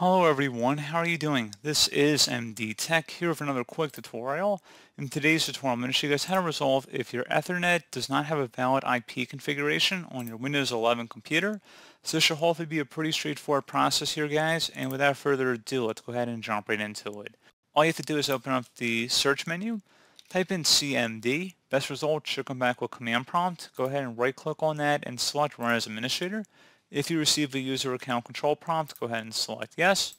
Hello everyone, how are you doing? This is MD Tech here with another quick tutorial. In today's tutorial, I'm going to show you guys how to resolve if your Ethernet does not have a valid IP configuration on your Windows 11 computer. So this should hopefully be a pretty straightforward process here guys, and without further ado, let's go ahead and jump right into it. All you have to do is open up the search menu, type in CMD, best result should come back with command prompt, go ahead and right click on that and select run as administrator. If you receive a user account control prompt, go ahead and select yes.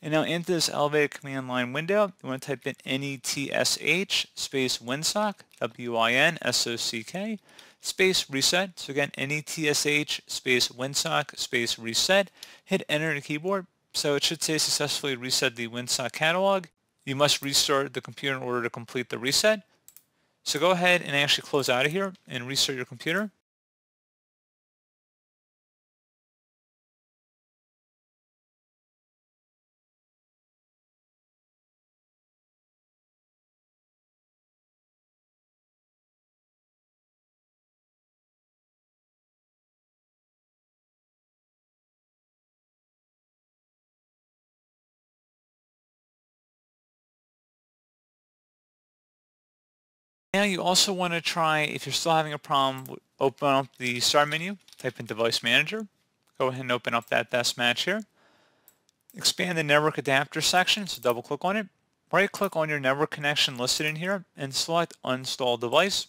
And now into this elevated command line window, you want to type in N-E-T-S-H space WinSock, W-I-N-S-O-C-K, space reset. So again, N-E-T-S-H space WinSock space reset. Hit enter on the keyboard. So it should say successfully reset the WinSock catalog. You must restart the computer in order to complete the reset. So go ahead and actually close out of here and restart your computer. Now you also want to try, if you're still having a problem, open up the start menu, type in Device Manager, go ahead and open up that best match here. Expand the network adapter section, so double click on it. Right click on your network connection listed in here and select Uninstall Device.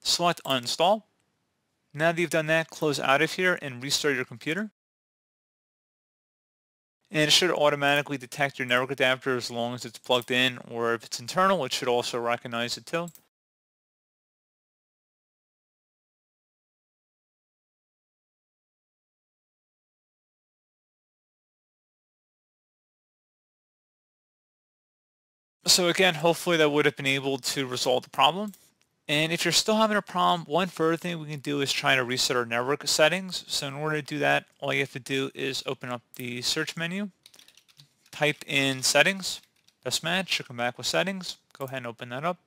Select Uninstall. Now that you've done that, close out of here and restart your computer. And it should automatically detect your network adapter as long as it's plugged in or if it's internal, it should also recognize it too. So again, hopefully that would have been able to resolve the problem. And if you're still having a problem, one further thing we can do is try to reset our network settings. So in order to do that, all you have to do is open up the search menu, type in settings, best match, should come back with settings. Go ahead and open that up.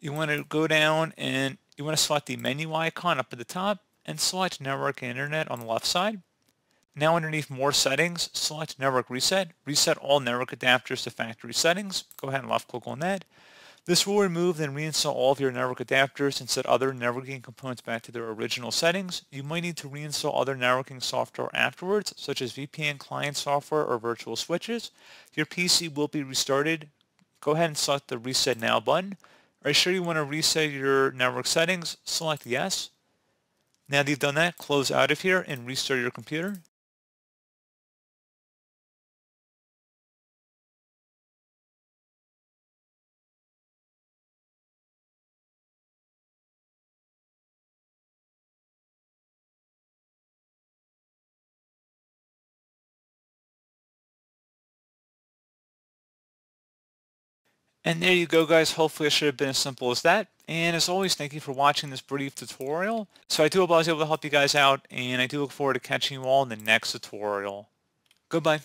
You want to go down and you want to select the menu icon up at the top and select network and internet on the left side. Now underneath More Settings, select Network Reset. Reset all network adapters to factory settings. Go ahead and left click on that. This will remove then reinstall all of your network adapters and set other networking components back to their original settings. You might need to reinstall other networking software afterwards, such as VPN client software or virtual switches. Your PC will be restarted. Go ahead and select the Reset Now button. Are you sure you want to reset your network settings? Select Yes. Now that you've done that, close out of here and restart your computer. And there you go guys, hopefully it should have been as simple as that. And as always, thank you for watching this brief tutorial. So I do hope I was able to help you guys out, and I do look forward to catching you all in the next tutorial. Goodbye.